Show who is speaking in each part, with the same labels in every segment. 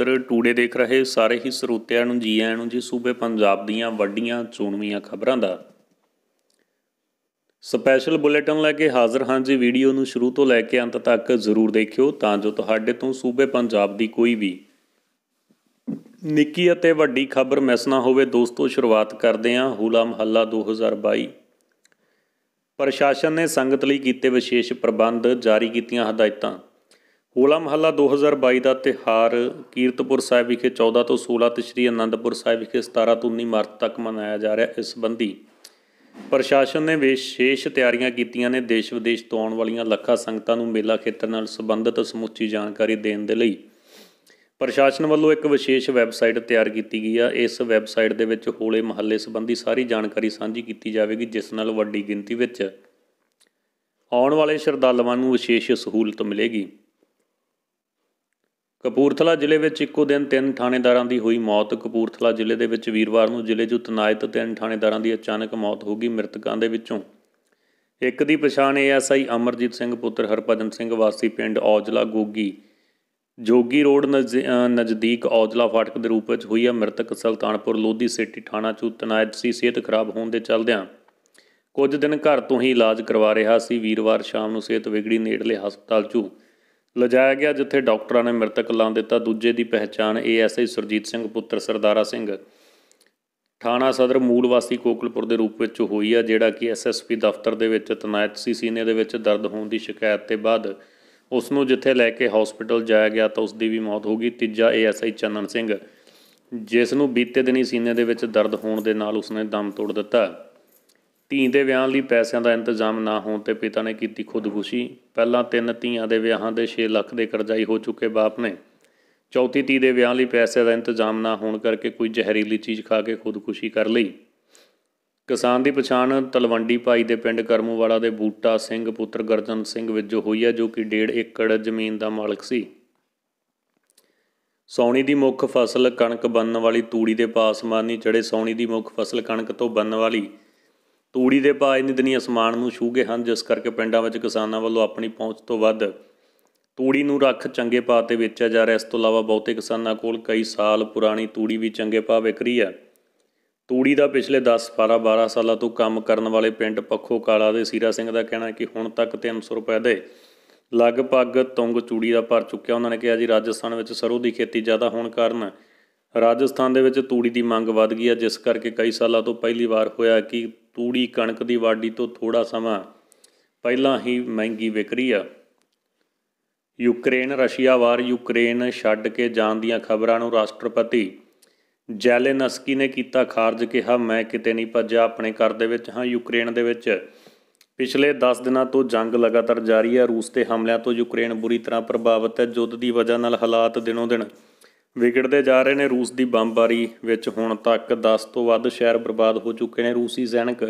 Speaker 1: weather today ਦੇਖ ਰਹੇ ਸਾਰੇ ਹੀ ਸਰੋਤਿਆਂ ਨੂੰ ਜੀ ਆਇਆਂ ਨੂੰ ਜੀ ਸੂਬੇ ਪੰਜਾਬ ਦੀਆਂ ਵੱਡੀਆਂ ਚੋਣਵੀਆਂ ਖਬਰਾਂ ਦਾ ਸਪੈਸ਼ਲ ਬੁਲੇਟਿਨ ਲੈ ਕੇ ਹਾਜ਼ਰ ਹਾਂ ਜੀ ਵੀਡੀਓ ਨੂੰ ਸ਼ੁਰੂ ਤੋਂ ਲੈ ਕੇ ਅੰਤ ਤੱਕ ਜ਼ਰੂਰ ਦੇਖਿਓ ਤਾਂ ਜੋ ਤੁਹਾਡੇ ਤੋਂ ਸੂਬੇ ਪੰਜਾਬ ਦੀ ਕੋਈ ਵੀ ਨਿੱਕੀ ਅਤੇ ਵੱਡੀ ਖਬਰ ਮਿਸ ਨਾ ਹੋਵੇ ਦੋਸਤੋ ਸ਼ੁਰੂਆਤ ਕਰਦੇ ਹਾਂ ਹੂਲਾ ਮਹੱਲਾ 2022 ਪ੍ਰਸ਼ਾਸਨ ਨੇ ਸੰਗਤ ਲਈ ਕੀਤੇ ਵਿਸ਼ੇਸ਼ ਪ੍ਰਬੰਧ ਜਾਰੀ ਕੀਤੀਆਂ ਹਦਾਇਤਾਂ ਹੋਲਾ ਮਹੱਲਾ 2022 ਦਾ ਤਿਹਾਰ ਕੀਰਤਪੁਰ ਸਾਹਿਬ ਵਿਖੇ 14 ਤੋਂ 16 ਤੇ ਸ੍ਰੀ ਅਨੰਦਪੁਰ ਸਾਹਿਬ ਵਿਖੇ 17 ਤੋਂ 19 ਮਾਰਚ ਤੱਕ ਮਨਾਇਆ ਜਾ ਰਿਹਾ ਇਸ ਸੰਬੰਧੀ ਪ੍ਰਸ਼ਾਸਨ ਨੇ ਵਿਸ਼ੇਸ਼ ਤਿਆਰੀਆਂ ਕੀਤੀਆਂ ਨੇ ਦੇਸ਼ ਵਿਦੇਸ਼ ਤੋਂ ਆਉਣ ਵਾਲੀਆਂ ਲੱਖਾਂ ਸੰਗਤਾਂ ਨੂੰ ਮੇਲਾ ਖੇਤਰ ਨਾਲ ਸੰਬੰਧਿਤ ਸਮੁੱਚੀ ਜਾਣਕਾਰੀ ਦੇਣ ਦੇ ਲਈ ਪ੍ਰਸ਼ਾਸਨ ਵੱਲੋਂ ਇੱਕ ਵਿਸ਼ੇਸ਼ ਵੈਬਸਾਈਟ ਤਿਆਰ ਕੀਤੀ ਗਈ ਆ ਇਸ ਵੈਬਸਾਈਟ ਦੇ ਵਿੱਚ ਹੋਲੇ ਮਹੱਲੇ ਸੰਬੰਧੀ ਸਾਰੀ ਜਾਣਕਾਰੀ ਸਾਂਝੀ ਕੀਤੀ ਜਾਵੇਗੀ ਜਿਸ ਨਾਲ ਵੱਡੀ ਗਿਣਤੀ ਵਿੱਚ ਆਉਣ ਵਾਲੇ ਸ਼ਰਧਾਲੂਆਂ ਨੂੰ ਵਿਸ਼ੇਸ਼ ਸਹੂਲਤ ਮਿਲੇਗੀ ਕਪੂਰਥਲਾ ਜ਼ਿਲ੍ਹੇ ਵਿੱਚ ਇੱਕੋ ਦਿਨ ਤਿੰਨ ਥਾਣੇਦਾਰਾਂ ਦੀ ਹੋਈ ਮੌਤ ਕਪੂਰਥਲਾ ਜ਼ਿਲ੍ਹੇ ਦੇ ਵਿੱਚ ਵੀਰਵਾਰ ਨੂੰ ਜ਼ਿਲ੍ਹੇ 'ਚ ਤਨਾਇਤ ਤਿੰਨ ਥਾਣੇਦਾਰਾਂ ਦੀ ਅਚਾਨਕ ਮੌਤ ਹੋ ਗਈ ਮ੍ਰਿਤਕਾਂ ਦੇ ਵਿੱਚੋਂ ਇੱਕ ਦੀ ਪਛਾਣ ਐਸਆਈ ਅਮਰਜੀਤ ਸਿੰਘ ਪੁੱਤਰ ਹਰਪਜਨ ਸਿੰਘ ਵਾਸੀ ਪਿੰਡ ਔਜਲਾ ਗੋਗੀ ਜੋਗੀ ਰੋਡ ਨਜ਼ਦੀਕ ਔਜਲਾ ਫਾਟਕ ਦੇ ਰੂਪ ਵਿੱਚ ਹੋਈ ਹੈ ਮ੍ਰਿਤਕ ਸੁਲਤਾਨਪੁਰ ਲੋਧੀ ਸਿਟੀ ਥਾਣਾ ਚੋਂ ਤਨਾਇਤ ਸੀ ਸਿਹਤ ਖਰਾਬ ਹੋਣ ਦੇ ਚੱਲਦਿਆਂ ਕੁਝ ਦਿਨ ਘਰ ਤੋਂ ਹੀ ਇਲਾਜ ਕਰਵਾ ਰਿਹਾ ਸੀ ਵੀਰਵਾਰ ਸ਼ਾਮ ਨੂੰ ਸਿਹਤ ਵਿਗੜੀ ਨੇੜਲੇ ਹਸਪਤਾਲ ਚੋਂ ਲਜਾਇਆ ਗਿਆ ਜਿੱਥੇ ਡਾਕਟਰਾਂ ਨੇ ਮ੍ਰਿਤਕ ਲਾਂ ਦਿੱਤਾ ਦੂਜੇ ਦੀ ਪਹਿਚਾਣ ਏਐਸਆਈ ਸਰਜੀਤ ਸਿੰਘ ਪੁੱਤਰ ਸਰਦਾਰਾ ਸਿੰਘ ਥਾਣਾ ਸਦਰ ਮੂਲ ਵਾਸੀ ਕੋਕਲਪੁਰ ਦੇ ਰੂਪ ਵਿੱਚ ਹੋਈ ਆ ਜਿਹੜਾ ਕਿ ਐਸਐਸਪੀ ਦਫ਼ਤਰ ਦੇ ਵਿੱਚ ਤਨਾਇਤ ਸੀ ਸੀਨੇ ਦੇ ਵਿੱਚ ਦਰਦ ਹੋਣ ਦੀ ਸ਼ਿਕਾਇਤ ਤੇ ਬਾਅਦ ਉਸ ਨੂੰ ਜਿੱਥੇ ਲੈ ਕੇ ਹਸਪੀਟਲ ਜਾਇਆ ਗਿਆ ਤਾਂ ਉਸ ਦੀ ਵੀ ਮੌਤ ਹੋ ਗਈ ਤੀਜਾ ਏਐਸਆਈ ਚੰਨਨ ਸਿੰਘ ਜਿਸ ਨੂੰ ਬੀਤੇ ਦਿਨੀ ਸੀਨੇ ਦੇ ਵਿੱਚ ਦਰਦ ਹੋਣ ਦੇ ਨਾਲ ਉਸਨੇ ਦਮ ਤੋੜ ਦਿੱਤਾ ਧੀ ਦੇ ਵਿਆਹ ਲਈ ਪੈਸਿਆਂ ਦਾ ਇੰਤਜ਼ਾਮ ਨਾ ਹੋਣ ਤੇ ਪਿਤਾ ਨੇ ਕੀਤੀ ਖੁਦਕੁਸ਼ੀ ਪਹਿਲਾਂ ਤਿੰਨ ਧੀਆਂ ਦੇ ਵਿਆਹਾਂ ਦੇ 6 ਲੱਖ ਦੇ ਕਰਜ਼ਾਈ ਹੋ ਚੁੱਕੇ ਬਾਪ ਨੇ ਚੌਥੀ ਧੀ ਦੇ ਵਿਆਹ ਲਈ ਪੈਸੇ ਦਾ ਇੰਤਜ਼ਾਮ ਨਾ ਹੋਣ ਕਰਕੇ ਕੋਈ ਜ਼ਹਿਰੀਲੀ ਚੀਜ਼ ਖਾ ਕੇ ਖੁਦਕੁਸ਼ੀ ਕਰ ਲਈ ਕਿਸਾਨ ਦੀ ਪਛਾਣ ਤਲਵੰਡੀ ਪਾਈ ਦੇ ਪਿੰਡ ਕਰਮੂਵਾਲਾ ਦੇ ਬੂਟਾ ਸਿੰਘ ਪੁੱਤਰ ਗਰਜਨ ਸਿੰਘ ਵਜੋਂ ਹੋਈ ਹੈ ਜੋ ਕਿ 1.5 ਏਕੜ ਜ਼ਮੀਨ ਦਾ ਮਾਲਕ ਸੀ ਸੌਣੀ ਦੀ ਮੁੱਖ ਫਸਲ ਕਣਕ ਬੰਨਣ ਵਾਲੀ ਤੂੜੀ ਦੇ ਪਾਸ ਮਾਨੀ ਚੜੇ ਸੌਣੀ ਦੀ ਮੁੱਖ ਫਸਲ ਕਣਕ ਤੋਂ ਬੰਨਣ ਵਾਲੀ ਤੂੜੀ ਦੇ ਭਾਅ ਇੰਨੀ ਦਿਨੀ ਅਸਮਾਨ ਨੂੰ ਛੂਗੇ ਗਏ ਹਨ ਜਿਸ ਕਰਕੇ ਪਿੰਡਾਂ ਵਿੱਚ ਕਿਸਾਨਾਂ ਵੱਲੋਂ ਆਪਣੀ ਪਹੁੰਚ ਤੋਂ ਵੱਧ ਤੂੜੀ ਨੂੰ ਰੱਖ ਚੰਗੇ ਭਾਅ ਤੇ ਵੇਚਿਆ ਜਾ ਰਿਹਾ ਇਸ ਤੋਂ ਇਲਾਵਾ ਬਹੁਤੇ ਕਿਸਾਨਾਂ ਕੋਲ ਕਈ ਸਾਲ ਪੁਰਾਣੀ ਤੂੜੀ ਵੀ ਚੰਗੇ ਭਾਅ ਵਿਕ ਰਹੀ ਹੈ ਤੂੜੀ ਦਾ ਪਿਛਲੇ 10 12 12 ਸਾਲਾਂ ਤੋਂ ਕੰਮ ਕਰਨ ਵਾਲੇ ਪਿੰਡ ਪੱਖੋ ਕਾਲਾ ਦੇ ਸੀਰਾ ਸਿੰਘ ਦਾ ਕਹਿਣਾ ਹੈ ਕਿ ਹੁਣ ਤੱਕ 300 ਰੁਪਏ ਦੇ ਲਗਭਗ ਤੁੰਗ ਚੂੜੀ ਦਾ ਭਰ ਚੁੱਕਿਆ ਉਹਨਾਂ ਨੇ ਕਿਹਾ ਜੀ ਰਾਜਸਥਾਨ ਵਿੱਚ ਸਰੋਂ ਦੀ ਖੇਤੀ ਜ਼ਿਆਦਾ ਹੋਣ ਕਾਰਨ ਰਾਜਸਥਾਨ ਦੇ ਵਿੱਚ ਤੂੜੀ ਦੀ ਮੰਗ ਵਧ ਗਈ ਹੈ ਜਿਸ ਕਰਕੇ ਕਈ ਸਾਲਾਂ ਤੋਂ ਪਹਿਲੀ ਵਾਰ ਹੋਇਆ ਕਿ ਤੂੜੀ ਕਣਕ ਦੀ ਵਾਢੀ ਤੋਂ ਥੋੜਾ ਸਮਾਂ ਪਹਿਲਾਂ ਹੀ ਮਹਿੰਗੀ ਵਿਕ ਰਹੀ ਆ ਯੂਕਰੇਨ ਰਸ਼ੀਆ ਵਾਰ ਯੂਕਰੇਨ ਛੱਡ ਕੇ ਜਾਣ ਦੀਆਂ ਖਬਰਾਂ ਨੂੰ ਰਾਸ਼ਟਰਪਤੀ ਜੈਲੇਨਸਕੀ ਨੇ ਕੀਤਾ ਖਾਰਜ ਕਿਹਾ ਮੈਂ ਕਿਤੇ ਨਹੀਂ ਭੱਜਿਆ ਆਪਣੇ ਘਰ ਦੇ ਵਿੱਚ ਹਾਂ ਯੂਕਰੇਨ ਦੇ ਵਿੱਚ ਪਿਛਲੇ 10 ਦਿਨਾਂ ਤੋਂ ਜੰਗ ਲਗਾਤਾਰ ਜਾਰੀ ਹੈ ਰੂਸ ਤੇ ਹਮਲਿਆਂ ਤੋਂ ਯੂਕਰੇਨ ਬੁਰੀ ਤਰ੍ਹਾਂ ਪ੍ਰਭਾਵਿਤ ਹੈ ਜੁੱਧ ਦੀ ਵਜ੍ਹਾ ਨਾਲ ਹਾਲਾਤ ਦਿਨੋਂ ਦਿਨ ਵਿਗੜਦੇ ਜਾ ਰਹੇ ਨੇ ਰੂਸ ਦੀ ਬੰਬਾਰੀ ਵਿੱਚ ਹੁਣ ਤੱਕ 10 ਤੋਂ ਵੱਧ ਸ਼ਹਿਰ ਬਰਬਾਦ ਹੋ ਚੁੱਕੇ ਨੇ ਰੂਸੀ ਸੈਨਿਕ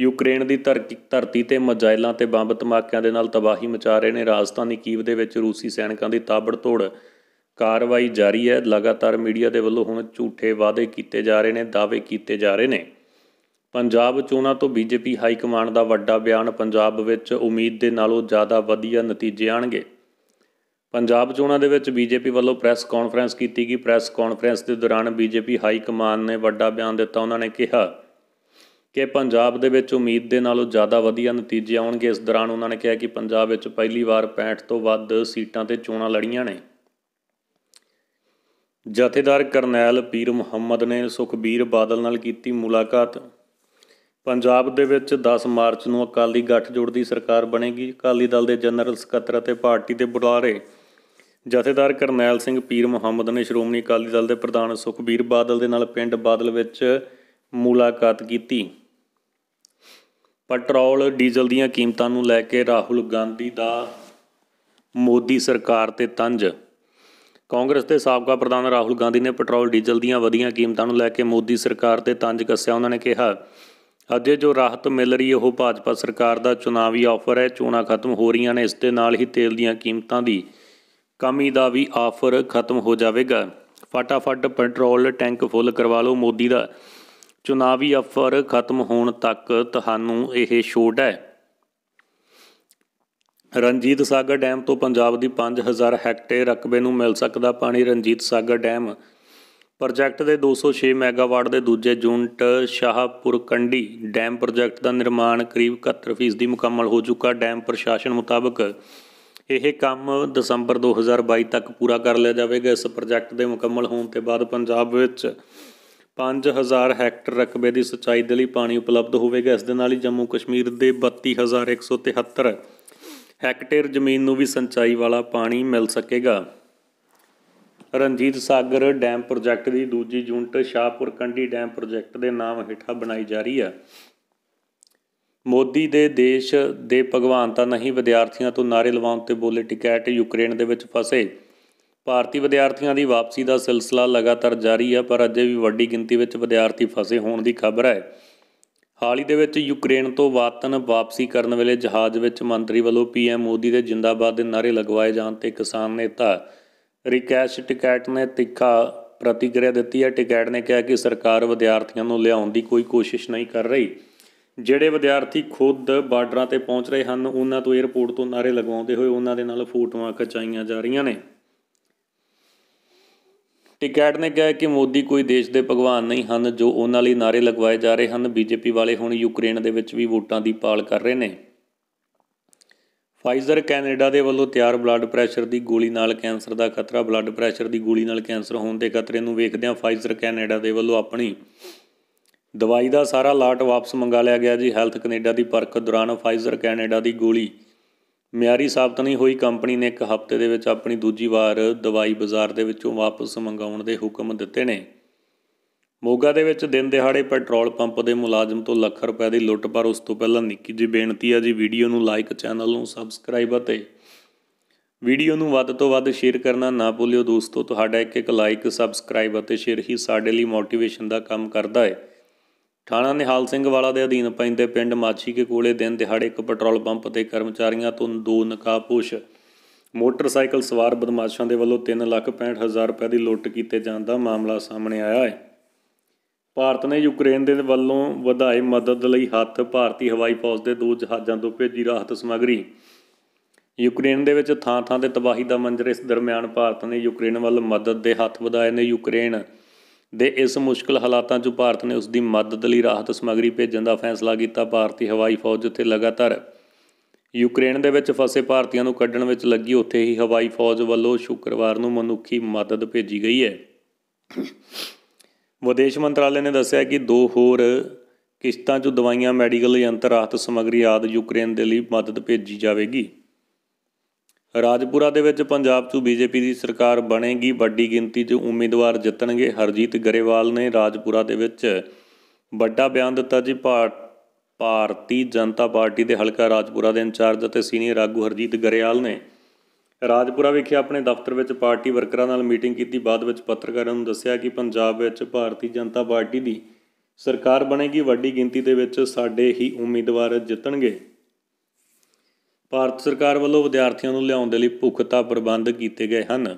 Speaker 1: ਯੂਕਰੇਨ ਦੀ ਧਰਤੀ ਤੇ ਮਜਾਇਲਾਂ ਤੇ ਬੰਬ ਧਮਾਕਿਆਂ ਦੇ ਨਾਲ ਤਬਾਹੀ ਮਚਾ ਰਹੇ ਨੇ ਰਾਜਧਾਨੀ ਕੀਵ ਦੇ ਵਿੱਚ ਰੂਸੀ ਸੈਨਿਕਾਂ ਦੀ ਤਾਬੜਤੋੜ ਕਾਰਵਾਈ ਜਾਰੀ ਹੈ ਲਗਾਤਾਰ ਮੀਡੀਆ ਦੇ ਵੱਲੋਂ ਹੁਣ ਝੂਠੇ ਵਾਅਦੇ ਕੀਤੇ ਜਾ ਰਹੇ ਨੇ ਦਾਅਵੇ ਕੀਤੇ ਜਾ ਰਹੇ ਨੇ ਪੰਜਾਬ ਚੋਣਾਂ ਤੋਂ ਬੀਜੇਪੀ ਹਾਈ ਕਮਾਂਡ ਦਾ ਵੱਡਾ ਬਿਆਨ ਪੰਜਾਬ ਵਿੱਚ ਉਮੀਦ ਦੇ ਨਾਲੋਂ ਜ਼ਿਆਦਾ ਵਧੀਆ ਨਤੀਜੇ ਆਣਗੇ ਪੰਜਾਬ ਚੋਣਾਂ ਦੇ ਵਿੱਚ ਬੀਜੇਪੀ ਵੱਲੋਂ ਪ੍ਰੈਸ ਕਾਨਫਰੰਸ ਕੀਤੀ ਗਈ ਪ੍ਰੈਸ ਕਾਨਫਰੰਸ ਦੇ ਦੌਰਾਨ ਬੀਜੇਪੀ ਹਾਈ ਕਮਾਨ ਨੇ ਵੱਡਾ ਬਿਆਨ ਦਿੱਤਾ ਉਹਨਾਂ ਨੇ ਕਿਹਾ ਕਿ ਪੰਜਾਬ ਦੇ ਵਿੱਚ ਉਮੀਦ ਦੇ ਨਾਲੋਂ ਜ਼ਿਆਦਾ ਵਧੀਆ ਨਤੀਜੇ ਆਉਣਗੇ ਇਸ ਦੌਰਾਨ ਉਹਨਾਂ ਨੇ ਕਿਹਾ ਕਿ ਪੰਜਾਬ ਵਿੱਚ ਪਹਿਲੀ ਵਾਰ 65 ਤੋਂ ਵੱਧ ਸੀਟਾਂ ਤੇ ਚੋਣਾਂ ਲੜੀਆਂ ਨੇ ਜਥੇਦਾਰ ਕਰਨੈਲ ਪੀਰ ਮੁਹੰਮਦ ਨੇ ਸੁਖਬੀਰ ਬਾਦਲ ਨਾਲ ਕੀਤੀ ਮੁਲਾਕਾਤ ਪੰਜਾਬ ਦੇ ਵਿੱਚ 10 ਮਾਰਚ ਨੂੰ ਅਕਾਲੀ ਗੱਠਜੋੜ ਦੀ ਸਰਕਾਰ ਬਣੇਗੀ ਅਕਾਲੀ ਦਲ ਦੇ ਜਨਰਲ ਸਕੱਤਰ ਅਤੇ ਪਾਰਟੀ ਦੇ ਬੁਲਾਰੇ ਜਥੇਦਾਰ ਕਰਨੈਲ ਸਿੰਘ ਪੀਰ ਮੁਹੰਮਦ ਨੇ ਸ਼੍ਰੋਮਣੀ ਅਕਾਲੀ ਦਲ ਦੇ ਪ੍ਰਧਾਨ ਸੁਖਬੀਰ ਬਾਦਲ ਦੇ ਨਾਲ ਪਿੰਡ ਬਾਦਲ ਵਿੱਚ ਮੁਲਾਕਾਤ ਕੀਤੀ ਪੈਟਰੋਲ ਡੀਜ਼ਲ ਦੀਆਂ ਕੀਮਤਾਂ ਨੂੰ ਲੈ ਕੇ ਰਾਹੁਲ ਗਾਂਧੀ ਦਾ ਮੋਦੀ ਸਰਕਾਰ ਤੇ ਤੰਜ ਕਾਂਗਰਸ ਦੇ ਸਾਬਕਾ ਪ੍ਰਧਾਨ ਰਾਹੁਲ ਗਾਂਧੀ ਨੇ ਪੈਟਰੋਲ ਡੀਜ਼ਲ ਦੀਆਂ ਵਧੀਆਂ ਕੀਮਤਾਂ ਨੂੰ ਲੈ ਕੇ ਮੋਦੀ ਸਰਕਾਰ ਤੇ ਤੰਜ ਕੱਸਿਆ ਉਹਨਾਂ ਨੇ ਕਿਹਾ ਅੱਜੇ ਜੋ ਰਾਹਤ ਮਿਲ ਰਹੀ ਉਹ ਭਾਜਪਾ ਸਰਕਾਰ ਦਾ ਵੀ ਆਫਰ ਹੈ ਚੋਣਾਂ ਖਤਮ ਹੋ ਰਹੀਆਂ ਨੇ ਇਸ ਦੇ ਨਾਲ ਹੀ ਤੇਲ ਦੀਆਂ ਕੀਮਤਾਂ ਦੀ ਕਮੀ ਦਾ ਵੀ ਆਫਰ ਖਤਮ ਹੋ ਜਾਵੇਗਾ ਫਟਾਫਟ ਪੈਟਰੋਲ ਟੈਂਕ ਫੁੱਲ ਕਰਵਾ ਲਓ ਮੋਦੀ ਦਾ ਚੋਣਾਵੀ ਆਫਰ ਖਤਮ ਹੋਣ ਤੱਕ ਤੁਹਾਨੂੰ ਇਹ ਛੋਟ ਹੈ ਰਣਜੀਤ ਸਾਗਰ ਡੈਮ ਤੋਂ ਪੰਜਾਬ ਦੀ 5000 ਹੈਕਟੇ ਰਕਬੇ ਨੂੰ ਮਿਲ ਸਕਦਾ ਪਾਣੀ ਰਣਜੀਤ ਸਾਗਰ ਡੈਮ ਪ੍ਰੋਜੈਕਟ ਦੇ 206 ਮੈਗਾਵਾਟ ਦੇ ਦੂਜੇ unit Shahpur Kandi dam project ਦਾ ਨਿਰਮਾਣ ਕਰੀਬ 71% ਦੀ ਮੁਕੰਮਲ ਹੋ ਚੁੱਕਾ ਡੈਮ ਪ੍ਰਸ਼ਾਸਨ ਮੁਤਾਬਕ ਇਹ ਕੰਮ ਦਸੰਬਰ 2022 ਤੱਕ ਪੂਰਾ ਕਰ ਲਿਆ ਜਾਵੇਗਾ ਇਸ ਪ੍ਰੋਜੈਕਟ ਦੇ ਮੁਕੰਮਲ ਹੋਣ ਤੇ ਬਾਅਦ ਪੰਜਾਬ ਵਿੱਚ 5000 ਹੈਕਟਰ ਰਕਬੇ ਦੀ ਸਿੰਚਾਈ ਦੇ ਲਈ ਪਾਣੀ ਉਪਲਬਧ ਹੋਵੇਗਾ ਇਸ ਦੇ ਨਾਲ ਹੀ ਜੰਮੂ ਕਸ਼ਮੀਰ ਦੇ 32173 ਹੈਕਟੇਰ ਜ਼ਮੀਨ ਨੂੰ ਵੀ ਸਿੰਚਾਈ ਵਾਲਾ ਪਾਣੀ ਮਿਲ ਸਕੇਗਾ ਰਣਜੀਤ ਸਾਗਰ ਡੈਮ ਪ੍ਰੋਜੈਕਟ ਦੀ ਦੂਜੀ unit Shahpur Kandi dam project ਦੇ ਨਾਮ ਹੇਠਾਂ ਬਣਾਈ ਜਾ ਰਹੀ ਹੈ ਮੋਦੀ ਦੇ ਦੇਸ਼ ਦੇ ਭਗਵਾਨ ਤਾਂ ਨਹੀਂ ਵਿਦਿਆਰਥੀਆਂ ਤੋਂ ਨਾਰੇ ਲਵਾਉਣ ਤੇ ਬੋਲੇ ਟਿਕਟ ਯੂਕਰੇਨ ਦੇ ਵਿੱਚ ਫਸੇ ਭਾਰਤੀ ਵਿਦਿਆਰਥੀਆਂ ਦੀ ਵਾਪਸੀ ਦਾ ਸਿਲਸਿਲਾ ਲਗਾਤਾਰ ਜਾਰੀ ਹੈ ਪਰ ਅਜੇ ਵੀ ਵੱਡੀ ਗਿਣਤੀ ਵਿੱਚ ਵਿਦਿਆਰਥੀ ਫਸੇ ਹੋਣ ਦੀ ਖਬਰ ਹੈ ਹਾਲ ਹੀ ਦੇ ਵਿੱਚ ਯੂਕਰੇਨ ਤੋਂ ਵਾਤਨ ਵਾਪਸੀ ਕਰਨ ਵੇਲੇ ਜਹਾਜ਼ ਵਿੱਚ ਮੰਤਰੀ ਵੱਲੋਂ ਪੀਐਮ ਮੋਦੀ ਦੇ ਜਿੰਦਾਬਾਦ ਦੇ ਨਾਰੇ ਲਗਵਾਏ ਜਾਣ ਤੇ ਕਿਸਾਨ ਨੇਤਾ ਰਿਕੈਸ਼ ਟਿਕਟ ਨੇ ਤਿੱਖਾ ਪ੍ਰਤੀਕਿਰਿਆ ਦਿੱਤੀ ਹੈ ਟਿਕਟ ਨੇ ਕਿਹਾ ਕਿ ਸਰਕਾਰ ਵਿਦਿਆਰਥੀਆਂ ਨੂੰ ਲਿਆਉਣ ਦੀ ਕੋਈ ਕੋਸ਼ਿਸ਼ ਨਹੀਂ ਕਰ ਰਹੀ ਜਿਹੜੇ ਵਿਦਿਆਰਥੀ ਖੁਦ ਬਾਰਡਰਾਂ ਤੇ ਪਹੁੰਚ ਰਹੇ ਹਨ ਉਹਨਾਂ ਤੋਂ 에어ਪੋਰਟ ਤੋਂ ਨਾਰੇ ਲਗਵਾਉਂਦੇ ਹੋਏ ਉਹਨਾਂ ਦੇ ਨਾਲ ਫੋਟੋਆਂ ਖਚਾਈਆਂ ਜਾ ਰਹੀਆਂ ਨੇ ਟਿਕਟ ਨੇ ਕਿਹਾ ਕਿ ਮੋਦੀ ਕੋਈ ਦੇਸ਼ ਦੇ ਭਗਵਾਨ ਨਹੀਂ ਹਨ ਜੋ ਉਹਨਾਂ ਲਈ ਨਾਰੇ ਲਗਵਾਏ ਜਾ ਰਹੇ ਹਨ ਬੀਜੇਪੀ ਵਾਲੇ ਹੁਣ ਯੂਕਰੇਨ ਦੇ ਵਿੱਚ ਵੀ ਵੋਟਾਂ ਦੀ ਪਾਲ ਕਰ ਰਹੇ ਨੇ ਫਾਈਜ਼ਰ ਕੈਨੇਡਾ ਦੇ ਵੱਲੋਂ ਤਿਆਰ ਬਲੱਡ ਪ੍ਰੈਸ਼ਰ ਦੀ ਗੋਲੀ ਨਾਲ ਕੈਂਸਰ ਦਾ ਖਤਰਾ ਬਲੱਡ ਪ੍ਰੈਸ਼ਰ ਦੀ ਗੋਲੀ ਨਾਲ ਕੈਂਸਰ ਹੋਣ ਦੇ ਖਤਰੇ ਨੂੰ ਵੇਖਦਿਆਂ ਫਾਈਜ਼ਰ ਕੈਨੇਡਾ ਦੇ ਵੱਲੋਂ ਆਪਣੀ ਦਵਾਈ ਦਾ ਸਾਰਾ ਲਾਟ ਵਾਪਸ ਮੰਗਾ ਲਿਆ ਗਿਆ ਜੀ ਹੈਲਥ ਕੈਨੇਡਾ ਦੀ ਪਰਖ ਦੌਰਾਨ ਫਾਈਜ਼ਰ ਕੈਨੇਡਾ ਦੀ ਗੋਲੀ ਮਿਆਰੀ ਸਾਬਤ ਨਹੀਂ ਹੋਈ ਕੰਪਨੀ ਨੇ ਇੱਕ ਹਫ਼ਤੇ ਦੇ ਵਿੱਚ ਆਪਣੀ ਦੂਜੀ ਵਾਰ ਦਵਾਈ ਬਾਜ਼ਾਰ ਦੇ ਵਿੱਚੋਂ ਵਾਪਸ ਮੰਗਾਉਣ ਦੇ ਹੁਕਮ ਦਿੱਤੇ ਨੇ ਮੋਗਾ ਦੇ ਵਿੱਚ ਦਿਨ ਦਿਹਾੜੇ ਪੈਟਰੋਲ ਪੰਪ ਦੇ ਮੁਲਾਜ਼ਮ ਤੋਂ ਲੱਖ ਰੁਪਏ ਦੀ ਲੁੱਟ ਪਰ ਉਸ ਤੋਂ ਪਹਿਲਾਂ ਨਿੱਕੀ ਜੀ ਬੇਨਤੀ ਹੈ ਜੀ ਵੀਡੀਓ ਨੂੰ ਲਾਈਕ ਚੈਨਲ ਨੂੰ ਸਬਸਕ੍ਰਾਈਬ ਅਤੇ ਵੀਡੀਓ ਨੂੰ ਵੱਧ ਤੋਂ ਵੱਧ ਸ਼ੇਅਰ ਕਰਨਾ ਨਾ ਭੁੱਲਿਓ ਦੋਸਤੋ ਤੁਹਾਡਾ ਇੱਕ ਇੱਕ ਲਾਈਕ ਸਬਸਕ੍ਰਾਈਬ ਅਤੇ ਸ਼ੇਅਰ ਹੀ ਸਾਡੇ ਲਈ ਮੋਟੀਵੇਸ਼ਨ ਦਾ ਕੰਮ ਕਰਦਾ ਹੈ ਥਾਣਾ ਨਿਹਾਲ ਸਿੰਘ ਵਾਲਾ ਦੇ ਅਧੀਨ ਪੈਂਦੇ ਪਿੰਡ ਮਾਛੀ ਕੇ ਕੋਲੇ ਦਿਨ ਦਿਹਾੜੇ ਇੱਕ ਪੈਟਰੋਲ ਪੰਪ ਤੇ ਕਰਮਚਾਰੀਆਂ ਤੋਂ ਦੋ ਨਕਾਬਪੋਸ਼ ਮੋਟਰਸਾਈਕਲ ਸਵਾਰ ਬਦਮਾਸ਼ਾਂ ਦੇ ਵੱਲੋਂ 3,65,000 ਰੁਪਏ ਦੀ ਲੁੱਟ ਕੀਤੇ ਜਾਣ ਦਾ ਮਾਮਲਾ ਸਾਹਮਣੇ ਆਇਆ ਹੈ ਭਾਰਤ ਨੇ ਯੂਕਰੇਨ ਦੇ ਵੱਲੋਂ ਵਧਾਏ ਮਦਦ ਲਈ ਹੱਥ ਭਾਰਤੀ ਹਵਾਈ ਫੌਜ ਦੇ ਦੋ ਜਹਾਜ਼ਾਂ ਤੋਂ ਭੇਜੀ ਰਾਹਤ ਸਮੱਗਰੀ ਯੂਕਰੇਨ ਦੇ ਵਿੱਚ ਥਾਂ-ਥਾਂ ਤੇ ਤਬਾਹੀ ਦਾ ਮੰਜ਼ਰ ਇਸ ਦਰਮਿਆਨ ਭਾਰਤ ਨੇ ਯੂਕਰੇਨ ਵੱਲ ਮਦਦ ਦੇ ਹੱਥ ਵਧਾਏ ਨੇ ਯੂਕਰੇਨ ਦੇ ਇਸ ਮੁਸ਼ਕਲ ਹਾਲਾਤਾਂ 'ਚ ਭਾਰਤ ਨੇ ਉਸ ਦੀ ਮਦਦ ਲਈ ਰਾਹਤ ਸਮੱਗਰੀ ਭੇਜਣ ਦਾ ਫੈਸਲਾ ਕੀਤਾ ਭਾਰਤੀ ਹਵਾਈ ਫੌਜ ਉੱਤੇ ਲਗਾਤਾਰ ਯੂਕਰੇਨ ਦੇ ਵਿੱਚ ਫਸੇ ਭਾਰਤੀਆਂ ਨੂੰ ਕੱਢਣ ਵਿੱਚ ਲੱਗੀ ਉੱਥੇ ਹੀ ਹਵਾਈ ਫੌਜ ਵੱਲੋਂ ਸ਼ੁੱਕਰਵਾਰ ਨੂੰ ਮਨੁੱਖੀ ਮਦਦ ਭੇਜੀ ਗਈ ਹੈ ਵਿਦੇਸ਼ ਮੰਤਰਾਲੇ ਨੇ ਦੱਸਿਆ ਕਿ ਦੋ ਹੋਰ ਕਿਸ਼ਤਾਂ 'ਚ ਦਵਾਈਆਂ ਮੈਡੀਕਲ ਯੰਤਰ ਰਾਹਤ ਸਮੱਗਰੀ ਆਦਿ ਯੂਕਰੇਨ ਦੇ ਲਈ ਮਦਦ ਭੇਜੀ ਜਾਵੇਗੀ ਰਾਜਪੁਰਾ ਦੇ ਵਿੱਚ ਪੰਜਾਬ 'ਚ ਬੀਜੇਪੀ ਦੀ ਸਰਕਾਰ ਬਣੇਗੀ ਵੱਡੀ ਗਿਣਤੀ 'ਚ ਉਮੀਦਵਾਰ ਜਿੱਤਣਗੇ ਹਰਜੀਤ ਗਰੇਵਾਲ ਨੇ ਰਾਜਪੁਰਾ ਦੇ ਵਿੱਚ ਵੱਡਾ ਬਿਆਨ ਦਿੱਤਾ ਜੀ ਭਾਰਤੀ ਜਨਤਾ ਪਾਰਟੀ ਦੇ ਹਲਕਾ ਰਾਜਪੁਰਾ ਦੇ ਇੰਚਾਰਜ ਅਤੇ ਸੀਨੀਅਰ ਆਗੂ ਹਰਜੀਤ ਗਰੇਵਾਲ ਨੇ ਰਾਜਪੁਰਾ ਵਿਖੇ ਆਪਣੇ ਦਫ਼ਤਰ ਵਿੱਚ ਪਾਰਟੀ ਵਰਕਰਾਂ ਨਾਲ ਮੀਟਿੰਗ ਕੀਤੀ ਬਾਅਦ ਵਿੱਚ ਪੱਤਰਕਾਰਾਂ ਨੂੰ ਦੱਸਿਆ ਕਿ ਪੰਜਾਬ ਵਿੱਚ ਭਾਰਤੀ ਜਨਤਾ ਪਾਰਟੀ ਦੀ ਸਰਕਾਰ ਬਣੇਗੀ ਵੱਡੀ ਗਿਣਤੀ ਦੇ ਵਿੱਚ ਸਾਡੇ ਹੀ ਉਮੀਦਵਾਰ ਜਿੱਤਣਗੇ ਭਾਰਤ ਸਰਕਾਰ ਵੱਲੋਂ ਵਿਦਿਆਰਥੀਆਂ ਨੂੰ ਲਿਆਉਣ ਦੇ ਲਈ ਭੁੱਖਤਾ ਪ੍ਰਬੰਧ ਕੀਤੇ ਗਏ ਹਨ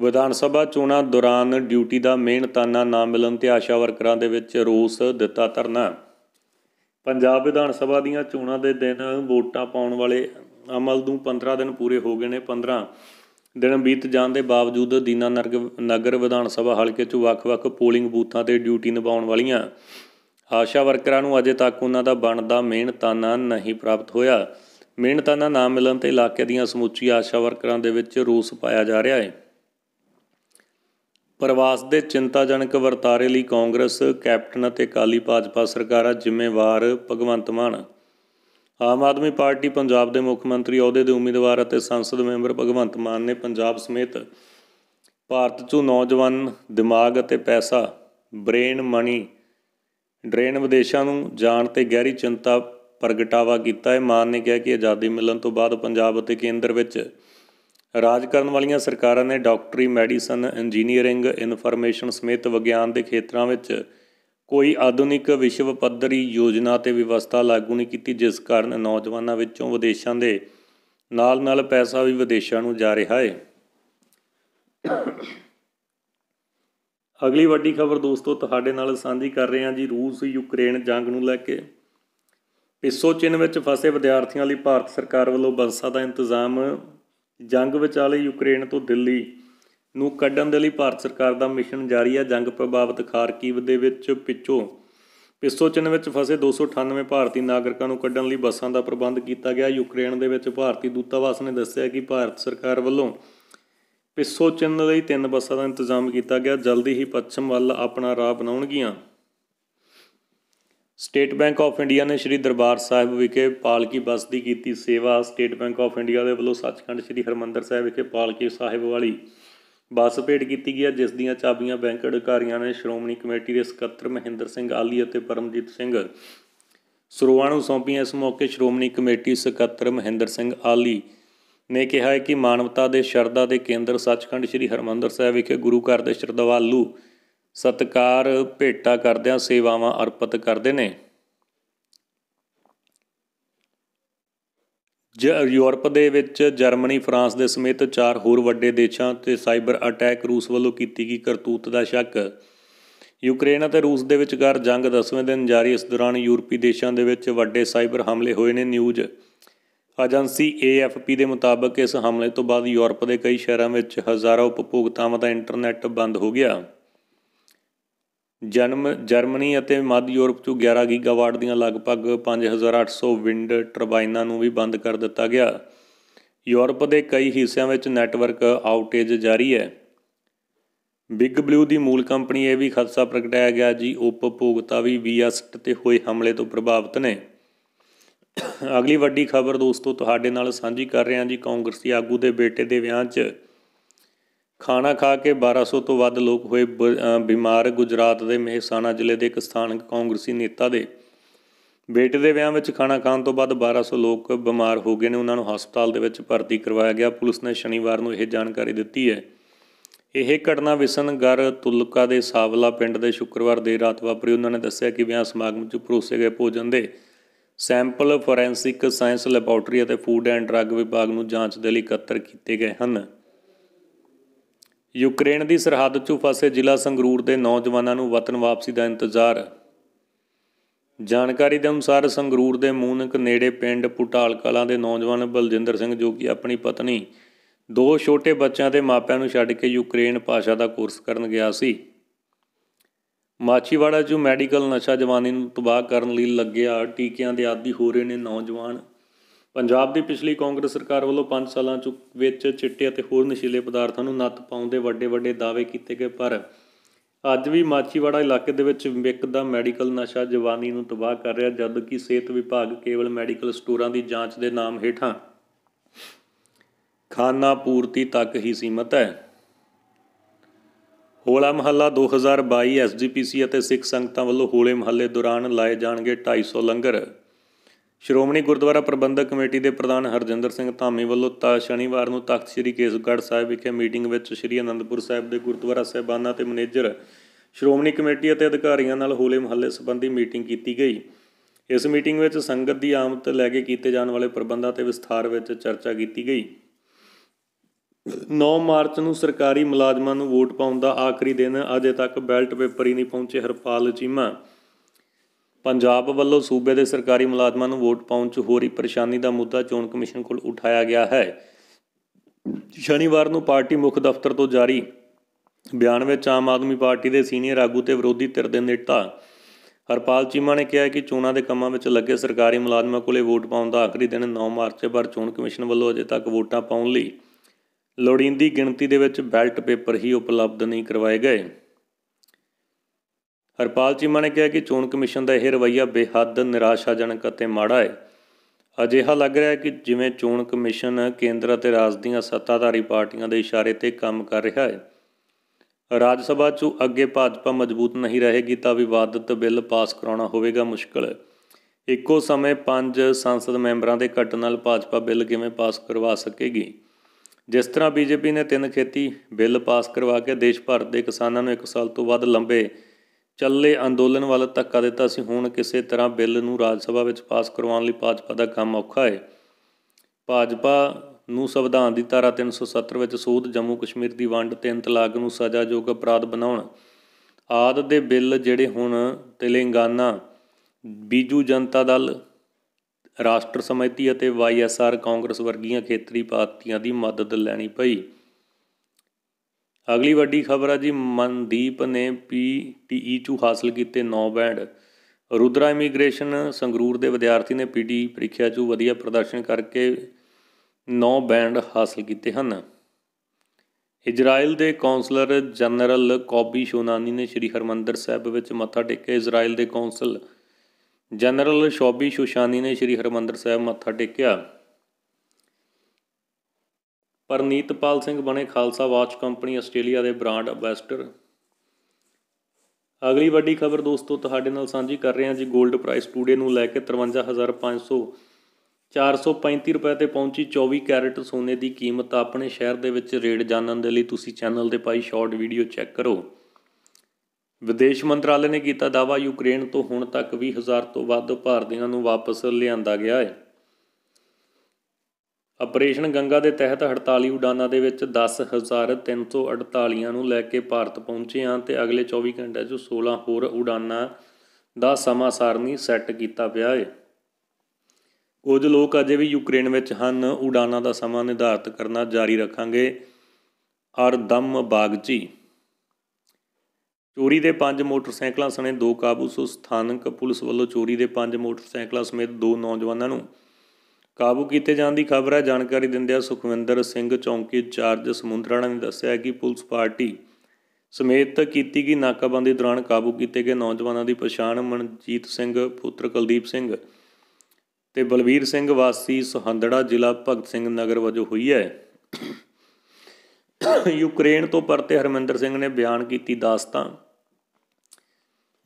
Speaker 1: ਵਿਧਾਨ ਸਭਾ ਚੋਣਾਂ ਦੌਰਾਨ ਡਿਊਟੀ ਦਾ ਮਿਹਨਤਾਨਾ ਨਾ ਮਿਲਣ ਤੇ ਆਸ਼ਾ ਵਰਕਰਾਂ ਦੇ ਵਿੱਚ ਰੋਸ ਦਿੱਤਾ ਧਰਨਾ ਪੰਜਾਬ ਵਿਧਾਨ ਸਭਾ ਦੀਆਂ ਚੋਣਾਂ ਦੇ ਦਿਨ ਵੋਟਾਂ ਪਾਉਣ ਵਾਲੇ ਅਮਲ ਨੂੰ 15 ਦਿਨ ਪੂਰੇ ਹੋ ਗਏ ਨੇ 15 ਦਿਨ ਬੀਤ ਜਾਣ ਦੇ ਬਾਵਜੂਦ ਦੀਨਾ ਨਗਰ ਵਿਧਾਨ ਸਭਾ ਹਲਕੇ 'ਚ ਵੱਖ-ਵੱਖ ਪੋਲਿੰਗ ਬੂਥਾਂ ਤੇ ਡਿਊਟੀ ਨਿਭਾਉਣ ਵਾਲੀਆਂ ਆਸ਼ਾ ਵਰਕਰਾਂ ਨੂੰ ਅਜੇ ਤੱਕ ਉਹਨਾਂ ਦਾ ਬਣਦਾ ਮਿਹਨਤਾਨਾ ਨਹੀਂ ਪ੍ਰਾਪਤ ਹੋਇਆ ਮਿਹਨਤਾਨਾ ਨਾ ਮਿਲਣ ਤੇ ਇਲਾਕੇ ਦੀਆਂ ਸਮੁੱਚੀ ਆਸ਼ਾ ਵਰਕਰਾਂ ਦੇ ਵਿੱਚ ਰੋਸ ਪਾਇਆ ਜਾ ਰਿਹਾ ਹੈ ਪ੍ਰਵਾਸ ਦੇ ਚਿੰਤਾਜਨਕ ਵਰਤਾਰੇ ਲਈ ਕਾਂਗਰਸ ਕੈਪਟਨ ਅਤੇ ਕਾਲੀ ਭਾਜਪਾ ਸਰਕਾਰਾਂ ਜ਼ਿੰਮੇਵਾਰ ਭਗਵੰਤ ਮਾਨ ਆਮ ਆਦਮੀ ਪਾਰਟੀ ਪੰਜਾਬ ਦੇ ਮੁੱਖ ਮੰਤਰੀ ਅਹੁਦੇ ਦੇ ਉਮੀਦਵਾਰ ਅਤੇ ਸੰਸਦ ਮੈਂਬਰ ਭਗਵੰਤ ਮਾਨ ਨੇ ਪੰਜਾਬ ਸਮੇਤ ਭਾਰਤ 'ਚੋਂ ਨੌਜਵਾਨ ਦਿਮਾਗ ਅਤੇ ਪੈਸਾ ਬ੍ਰੇਨ ਮਨੀ ਡ੍ਰੇਨ ਵਿਦੇਸ਼ਾਂ ਨੂੰ ਜਾਣ ਤੇ ਗਹਿਰੀ ਚਿੰਤਾ ਪ੍ਰਗਟਾਵਾ ਕੀਤਾ ਹੈ ਮਾਨ ਨੇ ਕਿਹਾ ਕਿ ਆਜ਼ਾਦੀ ਮਿਲਣ ਤੋਂ ਬਾਅਦ ਪੰਜਾਬ ਅਤੇ ਕੇਂਦਰ ਵਿੱਚ ਰਾਜ ਕਰਨ ਵਾਲੀਆਂ ਸਰਕਾਰਾਂ ਨੇ ਡਾਕਟਰੀ ਮੈਡੀਸਨ ਇੰਜੀਨੀਅਰਿੰਗ ਇਨਫੋਰਮੇਸ਼ਨ ਸਮੇਤ ਵਿਗਿਆਨ ਦੇ ਖੇਤਰਾਂ ਵਿੱਚ ਕੋਈ ਆਧੁਨਿਕ ਵਿਸ਼ਵ ਪੱਧਰੀ ਯੋਜਨਾ ਤੇ ਵਿਵਸਥਾ ਲਾਗੂ ਨਹੀਂ ਕੀਤੀ ਜਿਸ ਕਾਰਨ ਨੌਜਵਾਨਾਂ ਵਿੱਚੋਂ ਵਿਦੇਸ਼ਾਂ ਦੇ ਨਾਲ-ਨਾਲ ਪੈਸਾ ਵੀ ਵਿਦੇਸ਼ਾਂ ਨੂੰ ਜਾ ਰਿਹਾ ਹੈ ਅਗਲੀ ਵੱਡੀ ਖਬਰ ਦੋਸਤੋ ਤੁਹਾਡੇ ਨਾਲ ਸਾਂਝੀ ਕਰ ਰਹੇ ਹਾਂ ਜੀ ਰੂਸ ਯੂਕਰੇਨ ਜੰਗ ਨੂੰ ਲੈ ਕੇ ਹਿੱਸੋ ਚਿੰਨ ਵਿੱਚ ਫਸੇ ਵਿਦਿਆਰਥੀਆਂ ਲਈ ਭਾਰਤ ਸਰਕਾਰ ਵੱਲੋਂ ਬੰਸਾ ਦਾ ਇੰਤਜ਼ਾਮ ਜੰਗ ਵਿਚਾਲੇ ਯੂਕਰੇਨ ਤੋਂ ਦਿੱਲੀ ਨੂੰ ਕੱਢਣ ਦੇ ਲਈ ਭਾਰਤ ਸਰਕਾਰ ਦਾ ਮਿਸ਼ਨ ਜਾਰੀ ਹੈ ਜੰਗ ਪ੍ਰਭਾਵਿਤ ਖਾਰਕੀਵ ਦੇ ਵਿੱਚ ਪਿੱਛੋਂ ਪਿਸੋ ਚਿੰਨ ਵਿੱਚ ਫਸੇ 298 ਭਾਰਤੀ ਨਾਗਰਿਕਾਂ ਨੂੰ ਕੱਢਣ ਲਈ ਬੱਸਾਂ ਦਾ ਪ੍ਰਬੰਧ ਕੀਤਾ ਗਿਆ ਯੂਕਰੇਨ ਦੇ ਵਿੱਚ ਭਾਰਤੀ ਦੂਤਾਵਾਸ ਨੇ ਦੱਸਿਆ ਕਿ ਭਾਰਤ ਸਰਕਾਰ ਵੱਲੋਂ ਪਿਸੋ ਚਿੰਨ ਲਈ ਤਿੰਨ ਬੱਸਾਂ ਦਾ ਇੰਤਜ਼ਾਮ ਕੀਤਾ ਗਿਆ ਜਲਦੀ ਹੀ ਪੱਛਮ ਵੱਲ ਆਪਣਾ ਰਾਹ ਬਣਾਉਣਗੀਆਂ ਸਟੇਟ ਬੈਂਕ ਆਫ ਇੰਡੀਆ ਨੇ ਸ਼੍ਰੀ ਦਰਬਾਰ ਸਾਹਿਬ ਵਿਖੇ ਪਾਲਕੀ ਬੱਸ ਦੀ ਕੀਤੀ ਸੇਵਾ ਸਟੇਟ ਬੈਂਕ ਆਫ ਇੰਡੀਆ ਦੇ ਵੱਲੋਂ ਸੱਚਖੰਡ ਸ਼੍ਰੀ ਹਰਮੰਦਰ ਸਾਹਿਬ ਵਿਖੇ ਪਾਲਕੀ ਸਾਹਿਬ ਵਾਲੀ ਬੱਸ ਭੇਟ ਕੀਤੀ ਗਈ ਜਿਸ ਦੀਆਂ ਚਾਬੀਆਂ ਬੈਂਕ ਅਧਿਕਾਰੀਆਂ ਨੇ ਸ਼੍ਰੋਮਣੀ ਕਮੇਟੀ ਦੇ ਸਕੱਤਰ ਮਹਿੰਦਰ ਸਿੰਘ ਆਲੀ ਅਤੇ ਪਰਮਜੀਤ ਸਿੰਘ ਸਰੋਆ ਨੂੰ ਸੌਂਪੀਆਂ ਇਸ ਮੌਕੇ ਸ਼੍ਰੋਮਣੀ ਕਮੇਟੀ ਸਕੱਤਰ ਮਹਿੰਦਰ ਸਿੰਘ ਆਲੀ ਨੇ ਕਿਹਾ ਹੈ ਕਿ ਮਾਨਵਤਾ ਦੇ ਸ਼ਰਧਾ ਦੇ ਕੇਂਦਰ ਸੱਚਖੰਡ ਸ਼੍ਰੀ ਹਰਮੰਦਰ ਸਾਹਿਬ ਵਿਖੇ ਗੁਰੂ ਘਰ ਦੇ ਸ਼ਰਧਾਵਾਲੂ ਸਤਕਾਰ ਭੇਟਾ ਕਰਦਿਆਂ ਸੇਵਾਵਾਂ ਅਰਪਿਤ ਕਰਦੇ ਨੇ ਯੂਰਪ ਦੇ ਵਿੱਚ ਜਰਮਨੀ ਫਰਾਂਸ ਦੇ ਸਮੇਤ ਚਾਰ ਹੋਰ ਵੱਡੇ ਦੇਸ਼ਾਂ ਤੇ ਸਾਈਬਰ ਅਟੈਕ ਰੂਸ ਵੱਲੋਂ ਕੀਤੀ ਗਈ ਕਰਤੂਤ ਦਾ ਸ਼ੱਕ ਯੂਕਰੇਨ ਅਤੇ ਰੂਸ ਦੇ ਵਿਚਕਾਰ ਜੰਗ 10ਵੇਂ ਦਿਨ ਜਾਰੀ ਇਸ ਦੌਰਾਨ ਯੂਰਪੀ ਦੇਸ਼ਾਂ ਦੇ ਵਿੱਚ ਵੱਡੇ ਸਾਈਬਰ ਹਮਲੇ ਹੋਏ ਨੇ ਨਿਊਜ਼ ਏਜੰਸੀ AFP ਦੇ ਮੁਤਾਬਕ ਇਸ ਹਮਲੇ ਤੋਂ ਬਾਅਦ ਯੂਰਪ ਦੇ ਕਈ ਸ਼ਹਿਰਾਂ ਵਿੱਚ ਹਜ਼ਾਰਾਂ ਉਪਭੋਗਤਾਵਾਂ ਦਾ ਇੰਟਰਨੈਟ ਬੰਦ ਹੋ ਗਿਆ ਜਨਮ ਜਰਮਨੀ ਅਤੇ ਮੱਧ ਯੂਰਪ 'ਚ 11 ਗੀਗਾਵਾਟ ਦੀਆਂ ਲਗਭਗ 5800 ਵਿੰਡ ਟਰਬਾਈਨਾਂ ਨੂੰ ਵੀ ਬੰਦ ਕਰ ਦਿੱਤਾ ਗਿਆ ਯੂਰਪ ਦੇ ਕਈ ਹਿੱਸਿਆਂ ਵਿੱਚ ਨੈਟਵਰਕ ਆਊਟੇਜ ਜਾਰੀ ਹੈ ਬਿਗ ਬਲੂ ਦੀ ਮੂਲ ਕੰਪਨੀ ਇਹ ਵੀ ਖਦਸ਼ਾ ਪ੍ਰਗਟਾਇਆ ਗਿਆ ਜੀ ਉਪਭੋਗਤਾ ਵੀ ਵੀਐਸਟ ਤੇ ਹੋਏ ਹਮਲੇ ਤੋਂ ਪ੍ਰਭਾਵਿਤ ਨੇ ਅਗਲੀ ਵੱਡੀ ਖਬਰ ਦੋਸਤੋ ਤੁਹਾਡੇ ਨਾਲ ਸਾਂਝੀ ਕਰ ਰਿਹਾ ਜੀ ਕਾਂਗਰਸੀ ਆਗੂ ਦੇ ਬੇਟੇ ਦੇ ਵਿਆਹ 'ਚ ਖਾਣਾ ਖਾ ਕੇ 1200 ਤੋਂ ਵੱਧ ਲੋਕ ਹੋਏ ਬਿਮਾਰ ਗੁਜਰਾਤ ਦੇ ਮਹਿਸਾਣਾ ਜ਼ਿਲ੍ਹੇ ਦੇ ਇੱਕ ਸਥਾਨਕ ਕਾਂਗਰਸੀ ਨੇਤਾ ਦੇ ਬੇਟੇ ਦੇ ਵਿਆਹ ਵਿੱਚ ਖਾਣਾ ਖਾਣ ਤੋਂ ਬਾਅਦ 1200 ਲੋਕ ਬਿਮਾਰ ਹੋ ਗਏ ਨੇ ਉਹਨਾਂ ਨੂੰ ਹਸਪਤਾਲ ਦੇ ਵਿੱਚ ਭਰਤੀ ਕਰਵਾਇਆ ਗਿਆ ਪੁਲਿਸ ਨੇ ਸ਼ਨੀਵਾਰ ਨੂੰ ਇਹ ਜਾਣਕਾਰੀ ਦਿੱਤੀ ਹੈ ਇਹ ਘਟਨਾ ਵਿਸਨਗਰ ਤੁਲਕਾ ਦੇ ਸਾਵਲਾ ਪਿੰਡ ਦੇ ਸ਼ੁੱਕਰਵਾਰ ਦੇ ਰਾਤ ਵਾਪਰੀ ਉਹਨਾਂ ਨੇ ਦੱਸਿਆ ਕਿ ਵਿਆਹ ਸਮਾਗਮ 'ਚ ਪਰੋਸੇ ਗਏ ਭੋਜਨ ਦੇ ਸੈਂਪਲ ਫੋਰੈਂਸਿਕ ਸਾਇੰਸ ਲੈਬੋਰਟਰੀ ਅਤੇ ਫੂਡ ਐਂਡ ਡਰੱਗ ਵਿਭਾਗ ਨੂੰ ਜਾਂਚ ਦੇ ਲਈ ਇਕੱਤਰ ਕੀਤੇ ਗਏ ਹਨ ਯੂਕਰੇਨ ਦੀ ਸਰਹੱਦ 'ਚੋਂ ਫਸੇ ਜ਼ਿਲ੍ਹਾ ਸੰਗਰੂਰ ਦੇ ਨੌਜਵਾਨਾਂ ਨੂੰ ਵਤਨ ਵਾਪਸੀ ਦਾ ਇੰਤਜ਼ਾਰ ਜਾਣਕਾਰੀ ਦੇ ਅਨੁਸਾਰ ਸੰਗਰੂਰ ਦੇ ਮੂਨਕ ਨੇੜੇ ਪਿੰਡ ਪੁਟਾਲ ਕਲਾਂ ਦੇ ਨੌਜਵਾਨ ਬਲਜਿੰਦਰ ਸਿੰਘ ਜੋ ਕਿ ਆਪਣੀ ਪਤਨੀ ਦੋ ਛੋਟੇ ਬੱਚਿਆਂ ਦੇ ਮਾਪਿਆਂ ਨੂੰ ਛੱਡ ਕੇ ਯੂਕਰੇਨ ਭਾਸ਼ਾ ਦਾ ਕੋਰਸ ਕਰਨ ਗਿਆ ਸੀ ਮਾਚੀਵਾੜਾ ਜੋ ਮੈਡੀਕਲ ਨਸ਼ਾ ਜਵਾਨੀ ਨੂੰ ਤਬਾਹ ਕਰਨ ਲਈ ਲੱਗਿਆ ਟੀਕਿਆਂ ਦੇ ਆਦੀ ਹੋ ਰਹੇ ਨੇ ਨੌਜਵਾਨ ਪੰਜਾਬ ਦੀ ਪਿਛਲੀ ਕਾਂਗਰਸ ਸਰਕਾਰ ਵੱਲੋਂ 5 ਸਾਲਾਂ ਵਿੱਚ ਚਿੱਟੇ ਅਤੇ ਹੋਰ ਨਸ਼ੀਲੇ ਪਦਾਰਥਾਂ ਨੂੰ ਨੱਤ ਪਾਉਣ ਦੇ ਵੱਡੇ-ਵੱਡੇ ਦਾਅਵੇ ਕੀਤੇ ਗਏ ਪਰ ਅੱਜ ਵੀ ਮਾਚੀਵਾੜਾ ਇਲਾਕੇ ਦੇ ਵਿੱਚ ਵਿਕਦਾ ਮੈਡੀਕਲ ਨਸ਼ਾ ਜਵਾਨੀ ਨੂੰ ਤਬਾਹ ਕਰ ਰਿਹਾ ਜਦ ਕਿ ਸਿਹਤ ਵਿਭਾਗ ਕੇਵਲ ਮੈਡੀਕਲ ਸਟੋਰਾਂ ਦੀ ਜਾਂਚ ਦੇ ਨਾਮ ਹੇਠਾਂ ਖਾਨਾ ਪੂਰਤੀ ਤੱਕ ਹੀ ਸੀਮਤ ਹੈ ਹੋਲਾ ਮਹੱਲਾ 2022 ਐਸਜੀਪੀਸੀ ਅਤੇ ਸਿੱਖ ਸੰਗਤਾਂ ਵੱਲੋਂ ਹੋਲੇ ਮਹੱਲੇ ਦੌਰਾਨ ਲਾਏ ਜਾਣਗੇ 250 ਲੰਗਰ ਸ਼੍ਰੋਮਣੀ ਗੁਰਦੁਆਰਾ ਪ੍ਰਬੰਧਕ ਕਮੇਟੀ ਦੇ ਪ੍ਰਧਾਨ ਹਰਜਿੰਦਰ ਸਿੰਘ ਧਾਮੀ ਵੱਲੋਂ ਤਾਂ ਸ਼ਨੀਵਾਰ ਨੂੰ ਤਖਤ ਸ੍ਰੀ ਕੇਸਗੜ੍ਹ ਸਾਹਿਬ ਵਿਖੇ ਮੀਟਿੰਗ ਵਿੱਚ ਸ੍ਰੀ ਅਨੰਦਪੁਰ ਸਾਹਿਬ ਦੇ ਗੁਰਦੁਆਰਾ ਸਹਿਬਾਨਾਂ ਤੇ ਮੈਨੇਜਰ ਸ਼੍ਰੋਮਣੀ ਕਮੇਟੀ ਅਤੇ ਅਧਿਕਾਰੀਆਂ ਨਾਲ ਹੋਲੇ ਮਹੱਲੇ ਸੰਬੰਧੀ ਮੀਟਿੰਗ ਕੀਤੀ ਗਈ ਇਸ ਮੀਟਿੰਗ ਵਿੱਚ ਸੰਗਤ ਦੀ ਆਮਦ ਲੈ ਕੇ ਕੀਤੇ ਜਾਣ ਵਾਲੇ ਪ੍ਰਬੰਧਾਂ ਤੇ ਵਿਸਥਾਰ ਵਿੱਚ ਚਰਚਾ ਕੀਤੀ ਗਈ 9 ਮਾਰਚ ਨੂੰ ਸਰਕਾਰੀ ਮੁਲਾਜ਼ਮਾਂ ਨੂੰ ਵੋਟ ਪਾਉਣ ਦਾ ਆਖਰੀ ਦਿਨ ਅਜੇ ਤੱਕ ਬੈਲਟ ਪੇਪਰ ਹੀ ਨਹੀਂ ਪਹੁੰਚੇ ਹਰਪਾਲ ਚੀਮਾ ਪੰਜਾਬ ਵੱਲੋਂ ਸੂਬੇ ਦੇ ਸਰਕਾਰੀ ਮੁਲਾਜ਼ਮਾਂ ਨੂੰ ਵੋਟ ਪਾਉਣ 'ਚ ਹੋ ਰਹੀ ਪਰੇਸ਼ਾਨੀ ਦਾ ਮੁੱਦਾ ਚੋਣ ਕਮਿਸ਼ਨ ਕੋਲ ਉਠਾਇਆ ਗਿਆ ਹੈ ਸ਼ਨੀਵਾਰ ਨੂੰ ਪਾਰਟੀ ਮੁੱਖ ਦਫ਼ਤਰ ਤੋਂ ਜਾਰੀ ਬਿਆਨ ਵਿੱਚ ਆਮ ਆਦਮੀ ਪਾਰਟੀ ਦੇ ਸੀਨੀਅਰ ਆਗੂ ਤੇ ਵਿਰੋਧੀ ਧਿਰ ਦੇ ਨੇਤਾ ਹਰਪਾਲ ਚੀਮਾ ਨੇ ਕਿਹਾ ਕਿ ਚੋਣਾਂ ਦੇ ਕੰਮਾਂ ਵਿੱਚ ਲੱਗੇ ਸਰਕਾਰੀ ਮੁਲਾਜ਼ਮਾਂ ਕੋਲੇ ਵੋਟ ਪਾਉਣ ਦਾ ਆਖਰੀ ਦਿਨ 9 ਮਾਰਚ ਹੈ ਪਰ ਚੋਣ ਕਮਿਸ਼ਨ ਵੱਲੋਂ ਅਜੇ ਤੱਕ ਵੋਟਾਂ ਪਾਉਣ ਲਈ ਲੋੜੀਂਦੀ ਗਿਣਤੀ ਦੇ ਵਿੱਚ ਬੈਲਟ ਪੇਪਰ ਹੀ ਉਪਲਬਧ ਨਹੀਂ ਕਰਵਾਏ ਗਏ ਹਰਪਾਲ ਚੀਮਾ ਨੇ ਕਿਹਾ ਕਿ ਚੋਣ ਕਮਿਸ਼ਨ ਦਾ ਇਹ ਰਵੱਈਆ ਬੇਹੱਦ ਨਿਰਾਸ਼ਾਜਨਕ ਅਤੇ ਮਾੜਾ ਹੈ ਅਜਿਹਾ ਲੱਗ ਰਿਹਾ ਹੈ ਕਿ ਜਿਵੇਂ ਚੋਣ ਕਮਿਸ਼ਨ ਕੇਂਦਰ ਅਤੇ ਰਾਜ ਦੀਆਂ ਸੱਤਾਧਾਰੀ ਪਾਰਟੀਆਂ ਦੇ ਇਸ਼ਾਰੇ ਤੇ ਕੰਮ ਕਰ ਰਿਹਾ ਹੈ ਰਾਜ ਸਭਾ 'ਚ ਅੱਗੇ ਭਾਜਪਾ ਮਜ਼ਬੂਤ ਨਹੀਂ ਰਹੇਗੀ ਤਾਂ ਵਿਵਾਦਤ ਬਿੱਲ ਪਾਸ ਕਰਾਉਣਾ ਹੋਵੇਗਾ ਮੁਸ਼ਕਲ ਇੱਕੋ ਸਮੇਂ ਪੰਜ ਸੰਸਦ ਮੈਂਬਰਾਂ ਦੇ ਘਟ ਨਾਲ ਭਾਜਪਾ ਬਿੱਲ ਕਿਵੇਂ ਪਾਸ ਕਰਵਾ ਸਕੇਗੀ ਜਿਸ ਤਰ੍ਹਾਂ ਬੀਜੇਪੀ ਨੇ ਤਿੰਨ ਖੇਤੀ ਬਿੱਲ ਪਾਸ ਕਰਵਾ ਕੇ ਦੇਸ਼ ਭਰ ਦੇ ਕਿਸਾਨਾਂ ਨੂੰ 1 ਸਾਲ ਤੋਂ ਵੱਧ ਲੰਬੇ ਚੱਲੇ ਅੰਦੋਲਨ ਵੱਲ ਧੱਕਾ ਦਿੱਤਾ ਸੀ ਹੁਣ ਕਿਸੇ ਤਰ੍ਹਾਂ ਬਿੱਲ ਨੂੰ ਰਾਜ ਸਭਾ ਵਿੱਚ ਪਾਸ ਕਰਵਾਉਣ ਲਈ ਭਾਜਪਾ ਦਾ ਕੰਮ ਔਖਾ ਹੈ ਭਾਜਪਾ ਨੂੰ ਸੰਵਿਧਾਨ ਦੀ ਧਾਰਾ 370 ਵਿੱਚ ਸੂਦ ਜੰਮੂ ਕਸ਼ਮੀਰ ਦੀ ਵੰਡ ਤੇ ਤਲਾਕ ਨੂੰ ਸਜ਼ਾਯੋਗ ਅਪਰਾਧ ਬਣਾਉਣ ਆਦ ਦੇ ਬਿੱਲ ਜਿਹੜੇ ਹੁਣ ਤੇਲੰਗਾਨਾ ਬੀਜੂ ਜਨਤਾ ਦਲ ਰਾਸ਼ਟਰ ਸਮਿਤੀ ਅਤੇ ਵਾਈਐਸਆਰ ਕਾਂਗਰਸ ਵਰਗੀਆਂ ਖੇਤਰੀ ਪਾਰਟੀਆਂ ਦੀ ਮਦਦ ਲੈਣੀ ਪਈ ਅਗਲੀ ਵੱਡੀ ਖਬਰ ਹੈ ਜੀ ਮਨਦੀਪ ਨੇ ਪੀਟੀਈ ਚੋਂ ਹਾਸਲ ਕੀਤੇ 9 ਬੈਂਡ ਰੁਦਰਾ ਇਮੀਗ੍ਰੇਸ਼ਨ ਸੰਗਰੂਰ ਦੇ ਵਿਦਿਆਰਥੀ ਨੇ ਪੀਟੀ ਪ੍ਰੀਖਿਆ ਚੋਂ ਵਧੀਆ ਪ੍ਰਦਰਸ਼ਨ ਕਰਕੇ 9 ਬੈਂਡ ਹਾਸਲ ਕੀਤੇ ਹਨ ਇਜ਼ਰਾਈਲ ਦੇ ਕੌਂਸਲਰ ਜਨਰਲ ਕੌਬੀ ਸ਼ੋਨਾਨੀ ਨੇ ਸ੍ਰੀ ਹਰਮੰਦਰ ਸਾਹਿਬ ਵਿੱਚ ਮੱਥਾ ਟੇਕਿਆ ਇਜ਼ਰਾਈਲ ਦੇ ਕੌਂਸਲ ਜਨਰਲ ਸ਼ੋਬੀ ਸ਼ੋਸ਼ਾਨੀ ਨੇ ਸ੍ਰੀ ਹਰਮੰਦਰ ਸਾਹਿਬ ਮੱਥਾ ਟੇਕਿਆ ਪਰਨੀਤਪਾਲ ਸਿੰਘ ਬਣੇ ਖਾਲਸਾ ਵਾਚ ਕੰਪਨੀ ਆਸਟ੍ਰੇਲੀਆ ਦੇ ਬ੍ਰਾਂਡ ਅੰਬੈਸਡਰ ਅਗਲੀ ਵੱਡੀ ਖਬਰ ਦੋਸਤੋ ਤੁਹਾਡੇ ਨਾਲ ਸਾਂਝੀ ਕਰ ਰਹੇ ਹਾਂ ਜੀ 골ਡ ਪ੍ਰਾਈਸ ਟੂਡੇ ਨੂੰ ਲੈ ਕੇ 53500 435 ਰੁਪਏ ਤੇ ਪਹੁੰਚੀ 24 ਕੈਰਟ ਸੋਨੇ ਦੀ ਕੀਮਤ ਆਪਣੇ ਸ਼ਹਿਰ ਦੇ ਵਿੱਚ ਰੇਡ ਜਾਣਨ ਦੇ ਲਈ ਤੁਸੀਂ ਚੈਨਲ ਦੇ ਪਾਈ ਸ਼ਾਰਟ ਵੀਡੀਓ ਚੈੱਕ ਕਰੋ ਵਿਦੇਸ਼ ਮੰਤਰਾਲੇ ਨੇ ਕੀਤਾ ਦਾਵਾ ਯੂਕਰੇਨ ਤੋਂ ਹੁਣ ਤੱਕ 20000 ਤੋਂ ਵੱਧ ਭਾਰਤੀਆਂ ਨੂੰ ਵਾਪਸ ਲਿਆਂਦਾ ਗਿਆ ਹੈ ਆਪਰੇਸ਼ਨ ਗੰਗਾ ਦੇ ਤਹਿਤ 48 ਉਡਾਨਾਂ ਦੇ ਵਿੱਚ 10348 ਨੂੰ ਲੈ ਕੇ ਭਾਰਤ ਪਹੁੰਚੇ ਆ ਤੇ ਅਗਲੇ 24 ਘੰਟਿਆਂ 'ਚ 16 ਹੋਰ ਉਡਾਨਾਂ ਦਾ ਸਮਾਂ ਸਾਰਨੀ ਸੈੱਟ ਕੀਤਾ ਪਿਆ ਹੈ ਕੁਝ ਲੋਕ ਅਜੇ ਵੀ ਯੂਕਰੇਨ ਵਿੱਚ ਹਨ ਉਡਾਨਾਂ ਦਾ ਸਮਾਂ ਨਿਰਧਾਰਤ ਕਰਨਾ ਜਾਰੀ ਰੱਖਾਂਗੇ ਅਰਦਮ ਬਾਗਜੀ ਚੋਰੀ ਦੇ 5 ਮੋਟਰਸਾਈਕਲਾਂ ਸਣੇ ਦੋ ਕਾਬੂ ਸੋ ਸਥਾਨਕ ਪੁਲਿਸ ਵੱਲੋਂ ਚੋਰੀ ਦੇ 5 ਮੋਟਰਸਾਈਕਲਾਂ ਸਮੇਤ ਦੋ ਨੌਜਵਾਨਾਂ ਨੂੰ ਕਾਬੂ ਕੀਤੇ ਜਾਣ ਦੀ ਖਬਰ ਹੈ ਜਾਣਕਾਰੀ ਦਿੰਦਿਆਂ ਸੁਖਵਿੰਦਰ ਸਿੰਘ ਚੌਂਕੀ ਚਾਰਜ ਸਮੁੰਦਰਾਣਾ ਨੇ ਦੱਸਿਆ ਕਿ ਪੁਲਿਸ ਪਾਰਟੀ ਸਮੇਤ ਕੀਤੀ ਗਈ ਨਾਕਾਬੰਦੀ ਦੌਰਾਨ ਕਾਬੂ ਕੀਤੇ ਗਏ ਨੌਜਵਾਨਾਂ ਦੀ ਪਛਾਣ ਮਨਜੀਤ ਸਿੰਘ ਪੁੱਤਰ ਕੁਲਦੀਪ ਸਿੰਘ ਤੇ ਬਲਵੀਰ ਸਿੰਘ ਵਾਸੀ ਸੁਹੰਦੜਾ ਜ਼ਿਲ੍ਹਾ ਭਗਤ ਸਿੰਘ ਨਗਰ ਵਜੋਂ ਹੋਈ ਹੈ ਯੂਕਰੇਨ ਤੋਂ ਪਰਤੇ ਹਰਮਿੰਦਰ ਸਿੰਘ ਨੇ ਬਿਆਨ ਕੀਤੀ ਦਾਸਤਾਨ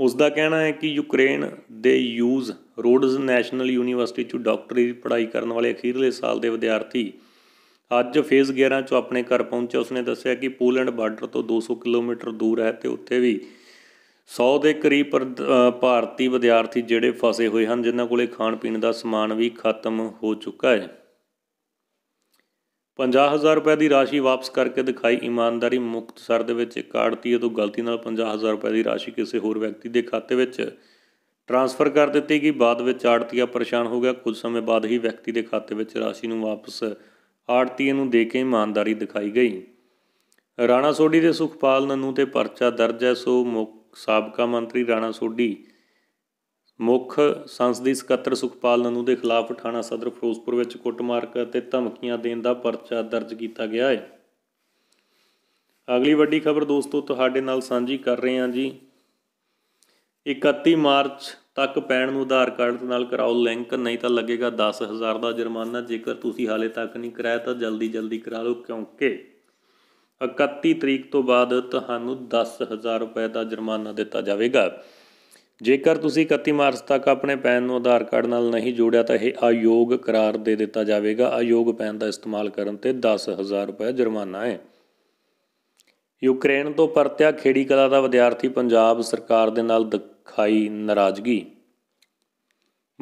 Speaker 1: ਉਸ ਦਾ ਕਹਿਣਾ ਹੈ ਕਿ ਯੂਕਰੇਨ ਦੇ ਯੂਜ਼ ਰੋਡਸ ਨੈਸ਼ਨਲ ਯੂਨੀਵਰਸਿਟੀ ਚ ਡਾਕਟਰੀ ਦੀ ਪੜ੍ਹਾਈ ਕਰਨ ਵਾਲੇ ਅਖੀਰਲੇ ਸਾਲ ਦੇ ਵਿਦਿਆਰਥੀ ਅੱਜ ਫੇਜ਼ 11 'ਚੋਂ ਆਪਣੇ ਘਰ ਪਹੁੰਚਿਆ ਉਸਨੇ ਦੱਸਿਆ ਕਿ ਪੋਲੈਂਡ ਬਾਰਡਰ ਤੋਂ 200 ਕਿਲੋਮੀਟਰ ਦੂਰ ਹੈ ਤੇ ਉੱਥੇ ਵੀ 100 ਦੇ ਕਰੀਬ ਭਾਰਤੀ ਵਿਦਿਆਰਥੀ ਜਿਹੜੇ ਫਸੇ ਹੋਏ ਹਨ ਜਿਨ੍ਹਾਂ ਕੋਲੇ ਖਾਣ ਪੀਣ ਦਾ ਸਮਾਨ ਵੀ ਖਤਮ ਹੋ ਚੁੱਕਾ ਹੈ 50000 ਰੁਪਏ ਦੀ ਰਾਸ਼ੀ ਵਾਪਸ ਕਰਕੇ ਦਿਖਾਈ ਇਮਾਨਦਾਰੀ ਮੁਕਤਸਰ ਦੇ ਵਿੱਚ ਕਾੜਤੀ ਤੋਂ ਗਲਤੀ ਨਾਲ 50000 ਰੁਪਏ ਦੀ ਰਾਸ਼ੀ ਕਿਸੇ ਹੋਰ ਵਿਅਕਤੀ ਦੇ ਖਾਤੇ ਵਿੱਚ ਟਰਾਂਸਫਰ ਕਰ ਦਿੱਤੀ ਗਈ ਬਾਅਦ ਵਿੱਚ ਆੜਤੀਆ ਪਰੇਸ਼ਾਨ ਹੋ ਗਿਆ ਕੁਝ ਸਮੇਂ ਬਾਅਦ ਹੀ ਵਿਅਕਤੀ ਦੇ ਖਾਤੇ ਵਿੱਚ ਰਾਸ਼ੀ ਨੂੰ ਵਾਪਸ ਆੜਤੀਏ ਨੂੰ ਦੇ ਕੇ ਇਮਾਨਦਾਰੀ ਦਿਖਾਈ ਗਈ ਰਾਣਾ ਸੋਢੀ ਦੇ ਸੁਖਪਾਲ ਨੰਨੂ ਤੇ ਪਰਚਾ ਦਰਜ ਹੈ ਸੋ ਮੁੱਖ ਸਾਬਕਾ ਮੰਤਰੀ ਰਾਣਾ ਸੋਢੀ ਮੁੱਖ ਸੰਸਦੀ ਸਕੱਤਰ ਸੁਖਪਾਲ ਨੰਨੂ ਦੇ ਖਿਲਾਫ ਥਾਣਾ ਸਦਰ ਫਿਰੋਜ਼ਪੁਰ ਵਿੱਚ ਕੁੱਟਮਾਰ ਤੇ ਧਮਕੀਆਂ ਦੇਣ ਦਾ ਪਰਚਾ ਦਰਜ ਕੀਤਾ ਗਿਆ ਹੈ ਅਗਲੀ ਵੱਡੀ ਖਬਰ ਦੋਸਤੋ ਤੁਹਾਡੇ ਨਾਲ ਸਾਂਝੀ ਕਰ ਰਹੇ ਹਾਂ ਜੀ 31 ਮਾਰਚ ਤੱਕ ਪੈਣ ਨੂੰ ਆਧਾਰ ਕਾਰਡ ਨਾਲ ਕਰਾਓ ਲਿੰਕ ਨਹੀਂ ਤਾਂ ਲੱਗੇਗਾ 10000 ਦਾ ਜੁਰਮਾਨਾ ਜੇਕਰ ਤੁਸੀਂ ਹਾਲੇ ਤੱਕ ਨਹੀਂ ਕਰਾਇਆ ਤਾਂ ਜਲਦੀ ਜਲਦੀ ਕਰਾ ਲਓ ਕਿਉਂਕਿ 31 ਤਰੀਕ ਤੋਂ ਬਾਅਦ ਤੁਹਾਨੂੰ 10000 ਰੁਪਏ ਦਾ ਜੁਰਮਾਨਾ ਦਿੱਤਾ ਜਾਵੇਗਾ ਜੇਕਰ ਤੁਸੀਂ 31 ਮਾਰਚ ਤੱਕ ਆਪਣੇ ਪੈਨ ਨੂੰ ਆਧਾਰ ਕਾਰਡ ਨਾਲ ਨਹੀਂ ਜੋੜਿਆ ਤਾਂ ਇਹ ਅਯੋਗ ਕਰਾਰ ਦੇ ਦਿੱਤਾ ਜਾਵੇਗਾ ਅਯੋਗ ਪੈਨ ਦਾ ਇਸਤੇਮਾਲ ਕਰਨ ਤੇ 10000 ਰੁਪਏ ਜੁਰਮਾਨਾ ਹੈ ਯੂਕਰੇਨ ਤੋਂ ਪਰਤਿਆ ਖੇੜੀ ਕਲਾ ਦਾ ਵਿਦਿਆਰਥੀ ਪੰਜਾਬ ਸਰਕਾਰ ਦੇ ਨਾਲ ਦਿਖਾਈ ਨਾਰਾਜ਼ਗੀ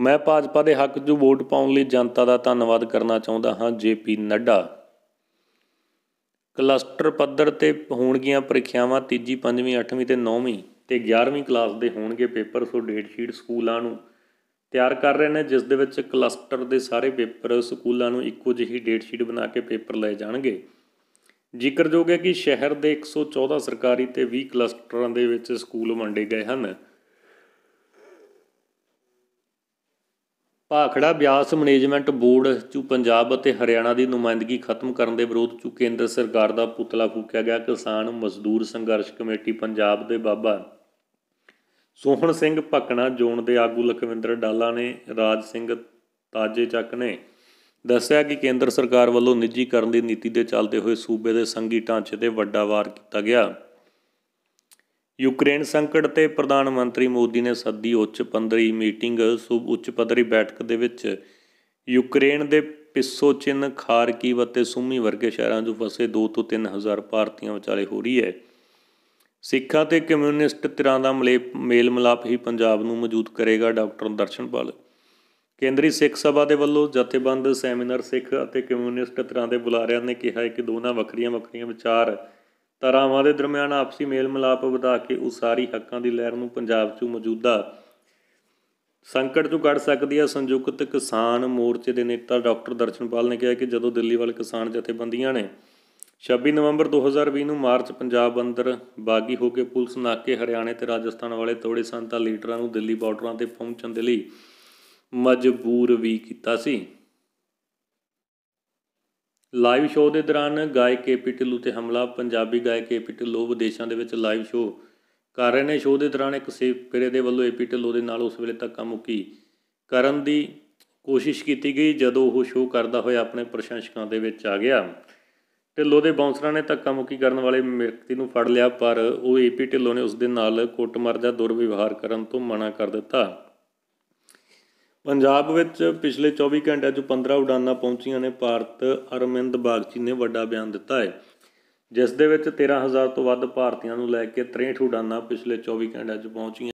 Speaker 1: ਮੈਂ ਭਾਜਪਾ ਦੇ ਹੱਕ 'ਚ ਵੋਟ ਪਾਉਣ ਲਈ ਜਨਤਾ ਦਾ ਧੰਨਵਾਦ ਕਰਨਾ ਚਾਹੁੰਦਾ ਹਾਂ ਜੇਪੀ ਨੱਡਾ ਕਲਸਟਰ ਪੱਧਰ ਤੇ ਹੋਣਗੀਆਂ ਪ੍ਰੀਖਿਆਵਾਂ ਤੀਜੀ ਪੰਜਵੀਂ ਅੱਠਵੀਂ ਤੇ ਨੌਵੀਂ ਤੇ 11ਵੀਂ ਕਲਾਸ ਦੇ ਹੋਣਗੇ ਪੇਪਰ ਸੋ ਡੇਟ ਸ਼ੀਟ ਸਕੂਲਾਂ ਨੂੰ ਤਿਆਰ ਕਰ ਰਹੇ ਨੇ ਜਿਸ ਦੇ ਵਿੱਚ ਕਲਸਟਰ ਦੇ ਸਾਰੇ ਪੇਪਰ ਸਕੂਲਾਂ ਨੂੰ ਇੱਕੋ ਜਿਹੀ ਡੇਟ ਸ਼ੀਟ ਬਣਾ ਕੇ ਪੇਪਰ ਲਏ ਜਾਣਗੇ ਜ਼ਿਕਰਯੋਗ ਹੈ ਕਿ ਸ਼ਹਿਰ ਦੇ 114 ਸਰਕਾਰੀ ਤੇ 20 ਕਲਸਟਰਾਂ ਦੇ ਵਿੱਚ ਸਕੂਲ ਵੰਡੇ ਗਏ ਹਨ ਭਾਖੜਾ ਬਿਆਸ ਮੈਨੇਜਮੈਂਟ ਬੋਰਡ ਚੂ ਪੰਜਾਬ ਅਤੇ ਹਰਿਆਣਾ ਦੀ ਨੁਮਾਇੰਦਗੀ ਖਤਮ ਕਰਨ ਦੇ ਵਿਰੋਧ ਚੂ ਕੇਂਦਰ ਸਰਕਾਰ ਦਾ ਪੁਤਲਾ ਫੂਕਿਆ ਗਿਆ ਕਿਸਾਨ ਮਜ਼ਦੂਰ ਸੰਘਰਸ਼ ਕਮੇਟੀ ਪੰਜਾਬ ਦੇ ਬਾਬਾ ਸੋਹਣ ਸਿੰਘ ਭਕਣਾ ਜੋਨ ਦੇ ਆਗੂ ਲਖਵਿੰਦਰ ਡਾਲਾ ਨੇ ਰਾਜ ਸਿੰਘ ਤਾਜੇ ਚੱਕ ਨੇ ਦੱਸਿਆ ਕਿ ਕੇਂਦਰ ਸਰਕਾਰ ਵੱਲੋਂ ਨਿੱਜੀਕਰਨ ਦੀ ਨੀਤੀ ਦੇ ਚੱਲਦੇ ਹੋਏ ਸੂਬੇ ਦੇ ਸੰਗੀ ਢਾਂਚੇ ਤੇ ਵੱਡਾ ਵਾਰ ਕੀਤਾ ਗਿਆ ਯੂਕਰੇਨ ਸੰਕਟ ਤੇ ਪ੍ਰਧਾਨ ਮੰਤਰੀ ਮੋਦੀ ਨੇ ਸੱਦੀ ਉੱਚ ਪੰਦਰੀ ਮੀਟਿੰਗ ਸੂਬ ਉੱਚ ਪਦਰੀ ਬੈਠਕ ਦੇ ਵਿੱਚ ਯੂਕਰੇਨ ਦੇ ਪਿਸੋਚਿਨ ਖਾਰਕੀਵ ਅਤੇ ਸੁਮੀ ਵਰਗੇ ਸ਼ਹਿਰਾਂ 'ਚ ਫਸੇ 2 ਤੋਂ 3000 ਭਾਰਤੀਆਂ ਵਿਚਾਲੇ ਹੋ ਰਹੀ ਹੈ ਸਿੱਖਾਂ ਤੇ ਕਮਿਊਨਿਸਟ ਤਿਰਾਂ ਦਾ ਮੇਲ ਮਿਲਾਪ ਹੀ ਪੰਜਾਬ ਨੂੰ ਮੌਜੂਦ ਕਰੇਗਾ ਡਾਕਟਰ ਦਰਸ਼ਨਪਾਲ ਕੇਂਦਰੀ ਸਿੱਖ ਸਭਾ ਦੇ ਵੱਲੋਂ ਜਥੇਬੰਦ ਸੈਮੀਨਾਰ ਸਿੱਖ ਅਤੇ ਕਮਿਊਨਿਸਟ ਤਰ੍ਹਾਂ ਦੇ ਬੁਲਾਰਿਆਂ ਨੇ ਕਿਹਾ ਹੈ ਕਿ ਦੋਨਾਂ ਵੱਖਰੀਆਂ ਵੱਖਰੀਆਂ ਵਿਚਾਰ ਤਰ੍ਹਾਂਵਾਂ ਦੇ ਦਰਮਿਆਨ ਆਪਸੀ ਮੇਲ ਮਿਲਾਪ ਵਧਾ ਕੇ ਉਸਾਰੀ ਹੱਕਾਂ ਦੀ ਲਹਿਰ ਨੂੰ ਪੰਜਾਬ 'ਚ ਮੌਜੂਦਾ ਸੰਕਟ ਤੋਂ ਕੱਢ ਸਕਦੀ ਹੈ ਸੰਯੁਕਤ ਕਿਸਾਨ ਮੋਰਚੇ ਦੇ ਨੇਤਾ ਡਾਕਟਰ ਦਰਸ਼ਨਪਾਲ ਨੇ ਕਿਹਾ ਕਿ ਜਦੋਂ ਦਿੱਲੀ ਵਾਲੇ ਕਿਸਾਨ ਜਥੇਬੰਦੀਆਂ ਨੇ 26 ਨਵੰਬਰ 2020 ਨੂੰ ਮਾਰਚ ਪੰਜਾਬ ਅੰਦਰ ਬਾਗੀ ਹੋ ਕੇ ਪੁਲਿਸ ਨਾਕੇ ਹਰਿਆਣੇ ਤੇ ਰਾਜਸਥਾਨ ਵਾਲੇ ਤੋੜੇ ਸੰਤਾ ਲੀਡਰਾਂ ਨੂੰ ਦਿੱਲੀ ਬਾਰਡਰਾਂ ਤੇ ਪਹੁੰਚਣ ਦੇ ਲਈ ਮਜਬੂਰ ਵੀ ਕੀਤਾ ਸੀ ਲਾਈਵ ਸ਼ੋਅ ਦੇ ਦੌਰਾਨ ਗਾਇਕ ਕੈਪੀਟਲ ਢਿੱਲੂ ਤੇ ਹਮਲਾ ਪੰਜਾਬੀ ਗਾਇਕ ਕੈਪੀਟਲ ਢਿੱਲੂ ਵਿਦੇਸ਼ਾਂ ਦੇ ਵਿੱਚ ਲਾਈਵ ਸ਼ੋਅ ਕਰ ਰਹੇ ਨੇ ਸ਼ੋਅ ਦੇ ਦੌਰਾਨ ਇੱਕ ਸੇਪਰੇ ਦੇ ਵੱਲੋਂ ਏਪੀ ਢਿੱਲੂ ਦੇ ਨਾਲ ਉਸ ਵੇਲੇ ਧੱਕਾ ਮੁੱਕੀ ਕਰਨ ਦੀ ਕੋਸ਼ਿਸ਼ ਕੀਤੀ ਗਈ ਜਦੋਂ ਉਹ ਸ਼ੋਅ ਕਰਦਾ ਹੋਇਆ ਆਪਣੇ ਪ੍ਰਸ਼ੰਸਕਾਂ ਦੇ ਵਿੱਚ ਆ ਗਿਆ ਢਿੱਲੋ ਦੇ ਬਾਉਂਸਰਾਂ ਨੇ ਧੱਕਾ ਮੁੱਕੀ ਕਰਨ ਵਾਲੇ ਵਿਅਕਤੀ ਨੂੰ ਫੜ ਲਿਆ ਪਰ ਉਹ ਏਪੀ ਢਿੱਲੋ ਨੇ ਉਸ ਦੇ ਨਾਲ ਕੁੱਟਮਾਰ ਦਾ ਦੁਰਵਿਵਹਾਰ ਕਰਨ ਤੋਂ ਮਨਾ ਕਰ ਦਿੱਤਾ ਪੰਜਾਬ ਵਿੱਚ ਪਿਛਲੇ 24 ਘੰਟਿਆਂ 'ਚ 15 ਉਡਾਨਾਂ ਪਹੁੰਚੀਆਂ ਨੇ ਭਾਰਤ ਅਰਮਿੰਦ ਬਾਗਚੀ ਨੇ ਵੱਡਾ ਬਿਆਨ ਦਿੱਤਾ ਹੈ ਜਿਸ ਦੇ ਵਿੱਚ 13000 ਤੋਂ ਵੱਧ ਭਾਰਤੀਆਂ ਨੂੰ ਲੈ ਕੇ 63 ਉਡਾਨਾਂ ਪਿਛਲੇ 24 ਘੰਟਿਆਂ 'ਚ ਪਹੁੰਚੀਆਂ